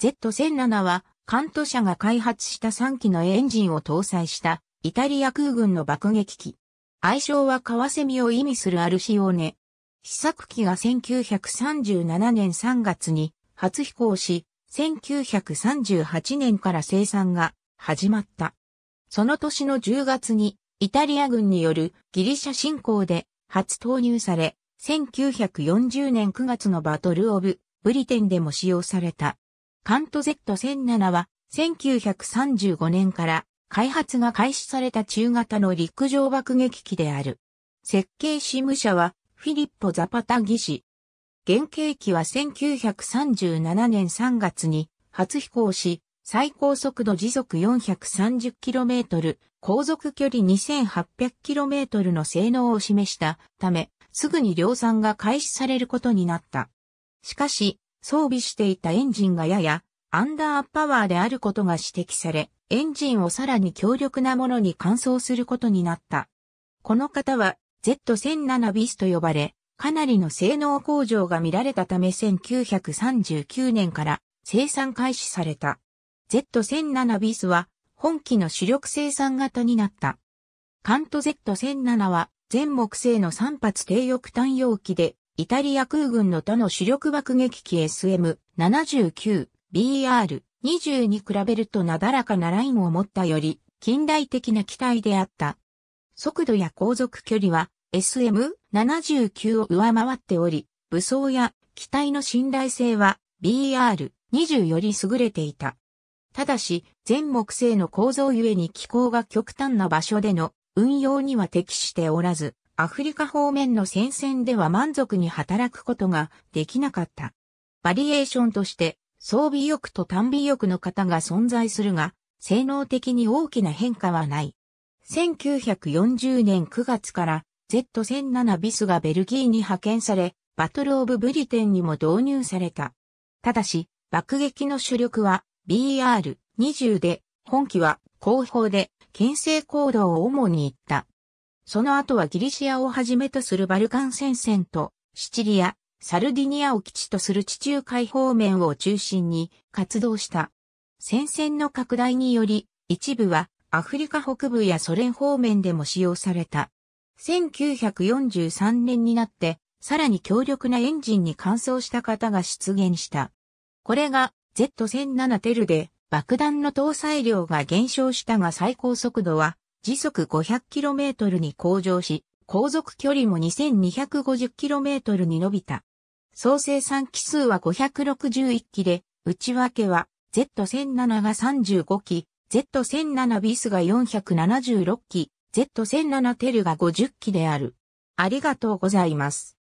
Z1007 は、関東社が開発した3機のエンジンを搭載した、イタリア空軍の爆撃機。愛称はカワセミを意味するアルシオーネ。試作機が1937年3月に初飛行し、1938年から生産が始まった。その年の10月にイタリア軍によるギリシャ侵攻で初投入され、1940年9月のバトル・オブ・ブリテンでも使用された。カント Z1007 は1935年から開発が開始された中型の陸上爆撃機である。設計事務者はフィリッポ・ザパタ技師。原型機は1937年3月に初飛行し、最高速度時速 430km、航続距離 2800km の性能を示したため、すぐに量産が開始されることになった。しかし、装備していたエンジンがややアンダーパワーであることが指摘され、エンジンをさらに強力なものに換装することになった。この方は Z1007 ビスと呼ばれ、かなりの性能向上が見られたため1939年から生産開始された。Z1007 ビスは本機の主力生産型になった。カント Z1007 は全木製の3発低翼単容機でイタリア空軍の他の主力爆撃機 SM-79、BR-20 に比べるとなだらかなラインを持ったより近代的な機体であった。速度や航続距離は SM-79 を上回っており、武装や機体の信頼性は BR-20 より優れていた。ただし、全木製の構造ゆえに気候が極端な場所での運用には適しておらず、アフリカ方面の戦線では満足に働くことができなかった。バリエーションとして、装備欲と単備欲の方が存在するが、性能的に大きな変化はない。1940年9月から Z1007 ビスがベルギーに派遣され、バトルオブブリテンにも導入された。ただし、爆撃の主力は BR20 で、本機は後方で牽制行動を主に行った。その後はギリシアをはじめとするバルカン戦線と、シチリア、サルディニアを基地とする地中海方面を中心に活動した。戦線の拡大により、一部はアフリカ北部やソ連方面でも使用された。1943年になって、さらに強力なエンジンに換装した方が出現した。これが Z1007 テルで爆弾の搭載量が減少したが最高速度は時速 500km に向上し、航続距離も 2250km に伸びた。総生産機数は561機で、内訳は Z1007 が35機、Z1007 ビスが476機、Z1007 テルが50機である。ありがとうございます。